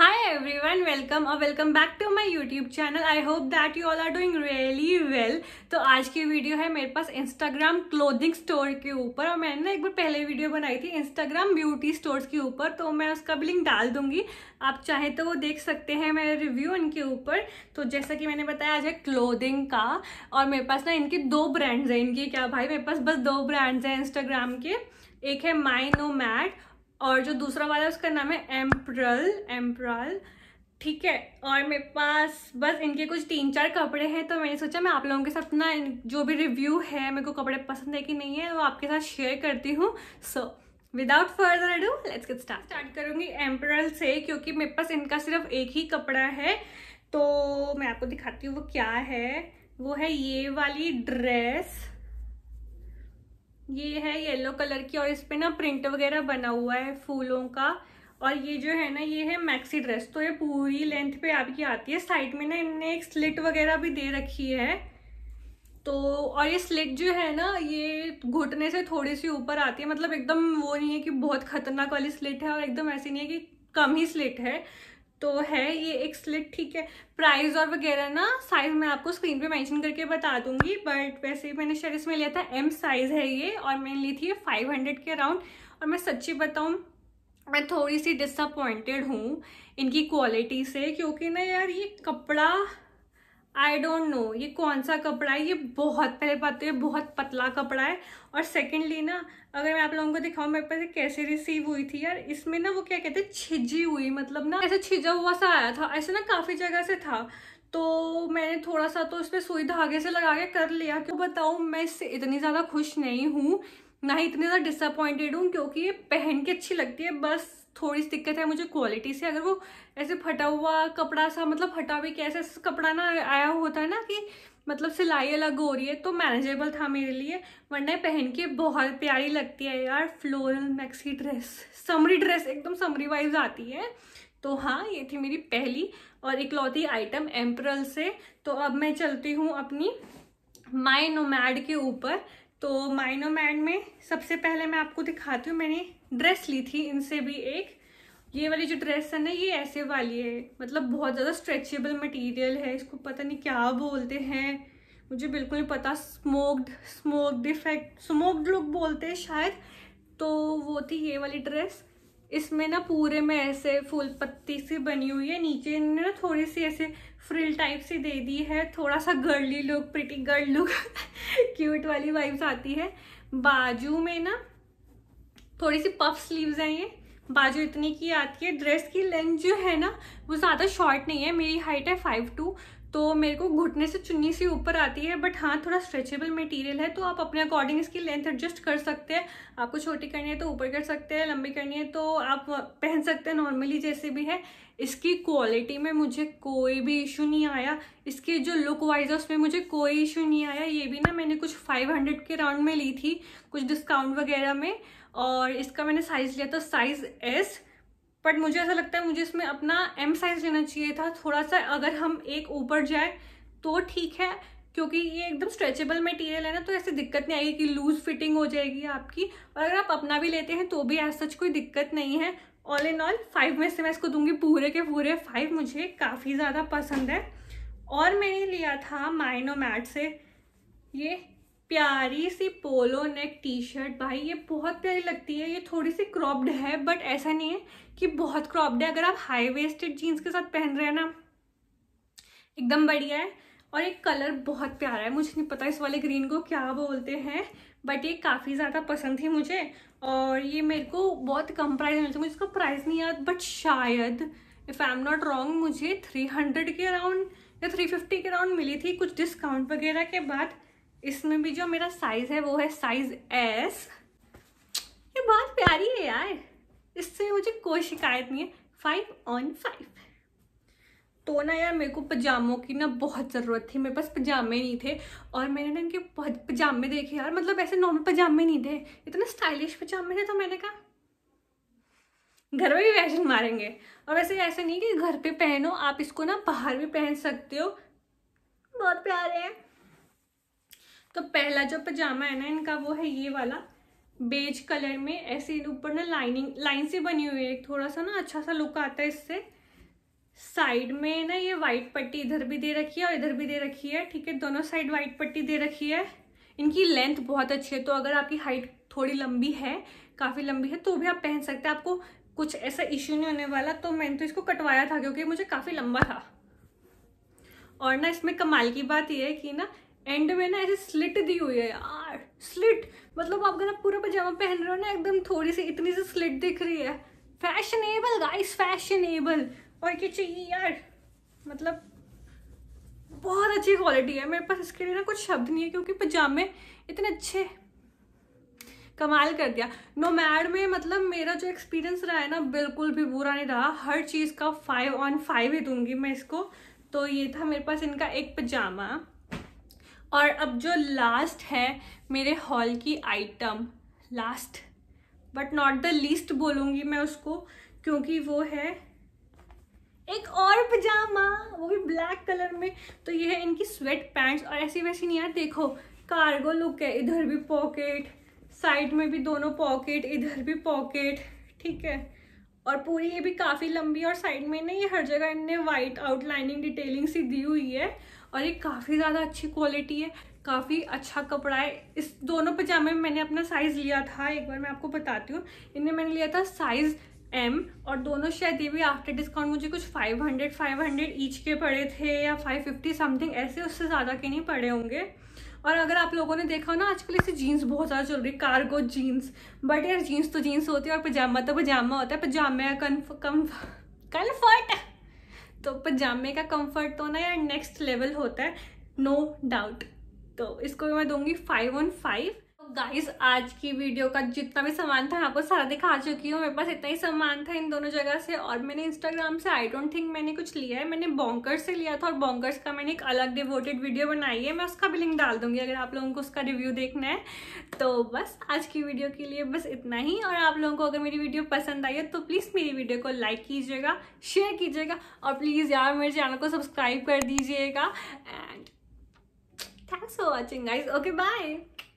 Hi everyone, welcome और uh, welcome back to my YouTube channel. I hope that you all are doing really well. तो आज की video है मेरे पास Instagram clothing store के ऊपर और मैंने ना एक बार पहले वीडियो बनाई थी Instagram beauty stores के ऊपर तो मैं उसका भी लिंक डाल दूंगी आप चाहे तो वो देख सकते हैं मेरे रिव्यू इनके ऊपर तो जैसा कि मैंने बताया आज है क्लोदिंग का और मेरे पास ना इनके दो ब्रांड्स हैं इनके क्या भाई मेरे पास बस दो ब्रांड्स हैं इंस्टाग्राम के एक है माई नो मैट और जो दूसरा वाला है उसका नाम है एम्प्रल एम्प्रल ठीक है और मेरे पास बस इनके कुछ तीन चार कपड़े हैं तो मैंने सोचा मैं आप लोगों के साथ ना जो भी रिव्यू है मेरे को कपड़े पसंद है कि नहीं है वो आपके साथ शेयर करती हूँ so without further do let's get start start करूँगी एम्प्रल से क्योंकि मेरे पास इनका सिर्फ एक ही कपड़ा है तो मैं आपको दिखाती हूँ वो क्या है वो है ये वाली ड्रेस ये है येलो कलर की और इस पर ना प्रिंट वगैरह बना हुआ है फूलों का और ये जो है ना ये है मैक्सी ड्रेस तो ये पूरी लेंथ पे आपकी आती है साइड में ना इनने एक स्लिट वगैरह भी दे रखी है तो और ये स्लिट जो है ना ये घुटने से थोड़ी सी ऊपर आती है मतलब एकदम वो नहीं है कि बहुत खतरनाक वाली स्लिट है और एकदम ऐसी नहीं है कि कम ही स्लिट है तो है ये एक स्लिट ठीक है प्राइस और वगैरह ना साइज मैं आपको स्क्रीन पे मेंशन करके बता दूंगी बट वैसे मैंने शायद इसमें लिया था एम साइज़ है ये और मैंने ली थी फाइव हंड्रेड के अराउंड और मैं सच्ची बताऊँ मैं थोड़ी सी डिसअपॉइंटेड हूँ इनकी क्वालिटी से क्योंकि ना यार ये कपड़ा आई डोंट नो ये कौन सा कपड़ा है ये बहुत पहले बात तो ये बहुत पतला कपड़ा है और सेकेंडली ना अगर मैं आप लोगों को दिखाऊँ मेरे पास कैसे रिसीव हुई थी यार इसमें ना वो क्या कहते हैं छिजी हुई मतलब ना ऐसे छिजा हुआ सा आया था ऐसे ना काफ़ी जगह से था तो मैंने थोड़ा सा तो उस पर सुई धागे से लगा के कर लिया क्यों बताऊँ मैं इससे इतनी ज़्यादा खुश नहीं हूँ ना ही इतनी ज़्यादा डिसअपॉइंटेड हूँ क्योंकि ये पहन के अच्छी लगती है बस थोड़ी सी दिक्कत है मुझे क्वालिटी से अगर वो ऐसे फटा हुआ कपड़ा सा मतलब फटा भी कैसे कपड़ा ना आया होता है ना कि मतलब सिलाई अलग हो रही है तो मैनेजेबल था मेरे लिए वरना पहन के बहुत प्यारी लगती है यार floral maxi dress summery dress एकदम समरी वाइज आती है तो हाँ ये थी मेरी पहली और इकलौती आइटम एम्प्रल से तो अब मैं चलती हूँ अपनी माई नोमैड के ऊपर तो माइनो मैन में सबसे पहले मैं आपको दिखाती हूँ मैंने ड्रेस ली थी इनसे भी एक ये वाली जो ड्रेस है ना ये ऐसे वाली है मतलब बहुत ज़्यादा स्ट्रेचेबल मटेरियल है इसको पता नहीं क्या बोलते हैं मुझे बिल्कुल नहीं पता smocked smocked effect smocked look बोलते हैं शायद तो वो थी ये वाली ड्रेस इसमें ना पूरे में ऐसे फूल पत्ती सी बनी हुई है नीचे ना थोड़ी सी ऐसे फ्रिल टाइप सी दे दी है थोड़ा सा girly look pretty girl look cute वाली वाइब्स आती है बाजू में ना थोड़ी सी पफ स्लीव्स हैं ये बाजू इतनी की आती है ड्रेस की लेंथ जो है ना वो ज़्यादा शॉर्ट नहीं है मेरी हाइट है फाइव टू तो मेरे को घुटने से चुन्नी सी ऊपर आती है बट हाँ थोड़ा स्ट्रेचेबल मटेरियल है तो आप अपने अकॉर्डिंग इसकी लेंथ एडजस्ट कर सकते हैं आपको छोटी करनी है तो ऊपर कर सकते हैं लंबी करनी है तो आप पहन सकते हैं नॉर्मली जैसे भी है इसकी क्वालिटी में मुझे कोई भी इशू नहीं आया इसकी जो लुक वाइज है उसमें मुझे कोई इशू नहीं आया ये भी ना मैंने कुछ फाइव के राउंड में ली थी कुछ डिस्काउंट वगैरह में और इसका मैंने साइज़ लिया था साइज़ एस बट मुझे ऐसा लगता है मुझे इसमें अपना एम साइज लेना चाहिए था थोड़ा सा अगर हम एक ऊपर जाए तो ठीक है क्योंकि ये एकदम स्ट्रेचेबल मटेरियल है ना तो ऐसी दिक्कत नहीं आएगी कि लूज़ फिटिंग हो जाएगी आपकी और अगर आप अपना भी लेते हैं तो भी ऐसा सच कोई दिक्कत नहीं है ऑल इन ऑल फाइव में से मैं इसको दूंगी पूरे के पूरे फाइव मुझे काफ़ी ज़्यादा पसंद है और मैंने लिया था माइनो मैट से ये प्यारी सी पोलो नेक टी शर्ट भाई ये बहुत प्यारी लगती है ये थोड़ी सी क्रॉप्ड है बट ऐसा नहीं है कि बहुत क्रॉप्ड है अगर आप हाई वेस्टेड जीन्स के साथ पहन रहे हैं ना एकदम बढ़िया है और एक कलर बहुत प्यारा है मुझे नहीं पता इस वाले ग्रीन को क्या बोलते हैं बट ये काफ़ी ज़्यादा पसंद थी मुझे और ये मेरे को बहुत कम प्राइस मिलता मुझे इसका प्राइस नहीं याद बट शायद if I am not wrong मुझे थ्री हंड्रेड के अराउंड या थ्री फिफ्टी के अराउंड मिली थी कुछ डिस्काउंट वगैरह के बाद इसमें भी जो मेरा साइज है वो है साइज एस ये बहुत प्यारी है यार इससे मुझे कोई शिकायत नहीं है फाइव ऑन फाइव तो ना यार मेरे को पजामों की ना बहुत ज़रूरत थी मेरे पास पजामे नहीं थे और मैंने ना इनके बहुत पजामे देखे यार मतलब ऐसे नॉर्मल पजामे नहीं थे इतने स्टाइलिश पजामे थे तो मैंने कहा घर में भी फैशन मारेंगे और वैसे ऐसा नहीं कि घर पे पहनो आप इसको ना बाहर भी पहन सकते हो बहुत प्यारे हैं तो पहला जो पजामा है ना इनका वो है ये वाला बेज कलर में ऐसे ऊपर ना लाइनिंग लाइन सी बनी हुई है थोड़ा सा ना अच्छा सा लुक आता है इससे साइड में ना ये वाइट पट्टी इधर भी दे रखी है और इधर भी दे रखी है ठीक है दोनों साइड वाइट पट्टी दे रखी है इनकी लेंथ बहुत अच्छी है तो अगर आपकी हाइट थोड़ी लंबी है काफ़ी लंबी है तो भी आप पहन सकते हैं आपको कुछ ऐसा इश्यू नहीं होने वाला तो मैंने तो इसको कटवाया था क्योंकि मुझे काफ़ी लंबा था और ना इसमें कमाल की बात यह है कि ना एंड में ना ऐसे स्लिट दी हुई है यार स्लिट मतलब आप ना पूरा पजामा पहन रहे हो ना एकदम थोड़ी सी इतनी सी स्लिट दिख रही है फैशनेबल गाइस फैशनेबल और क्या चाहिए यार मतलब बहुत अच्छी क्वालिटी है मेरे पास इसके लिए ना कुछ शब्द नहीं है क्योंकि पजामे इतने अच्छे कमाल कर दिया नोमैड में मतलब मेरा जो एक्सपीरियंस रहा है ना बिल्कुल भी बुरा नहीं रहा हर चीज़ का फाइव ऑन फाइव ही दूंगी मैं इसको तो ये था मेरे पास इनका एक पजामा और अब जो लास्ट है मेरे हॉल की item last but not the least बोलूंगी मैं उसको क्योंकि वो है एक और पजामा वो भी ब्लैक कलर में तो ये है इनकी स्वेट पैंट्स और ऐसी वैसी नहीं यार देखो कार्गो लुक है इधर भी पॉकेट साइड में भी दोनों पॉकेट इधर भी पॉकेट ठीक है और पूरी ये भी काफ़ी लंबी और साइड में ना ये हर जगह इनने वाइट आउटलाइनिंग डिटेलिंग सी दी हुई है और ये काफ़ी ज़्यादा अच्छी क्वालिटी है काफ़ी अच्छा कपड़ा है इस दोनों पजामे में मैंने अपना साइज़ लिया था एक बार मैं आपको बताती हूँ इनने मैंने लिया था साइज़ एम और दोनों शायद ये भी आफ्टर डिस्काउंट मुझे कुछ 500 500 ईच के पड़े थे या 550 समथिंग ऐसे उससे ज़्यादा के नहीं पड़े होंगे और अगर आप लोगों ने देखा हो ना आजकल ऐसी जीन्स बहुत ज़्यादा चल रही कार्गो जीन्स बट यार जीन्स तो जीन्स होती है और पजामा तो पजामा होता है पजामे का कम्फर्ट तो पजामे का कम्फर्ट तो ना यार नेक्स्ट लेवल होता है नो no डाउट तो इसको मैं दूंगी फाइव ऑन फाइव गाइस आज की वीडियो का जितना भी सामान था आपको सारा दिखा चुकी हूँ मेरे पास इतना ही सामान था इन दोनों जगह से और मैंने इंस्टाग्राम से आई डोंट थिंक मैंने कुछ लिया है मैंने बॉन्कर्स से लिया था और बॉन्कर्स का मैंने एक अलग डिवोटेड वीडियो बनाई है मैं उसका भी लिंक डाल दूंगी अगर आप लोगों को उसका रिव्यू देखना है तो बस आज की वीडियो के लिए बस इतना ही और आप लोगों को अगर मेरी वीडियो पसंद आई है तो प्लीज़ मेरी वीडियो को लाइक कीजिएगा शेयर कीजिएगा और प्लीज़ यार मेरे चैनल को सब्सक्राइब कर दीजिएगा and thanks for watching guys okay bye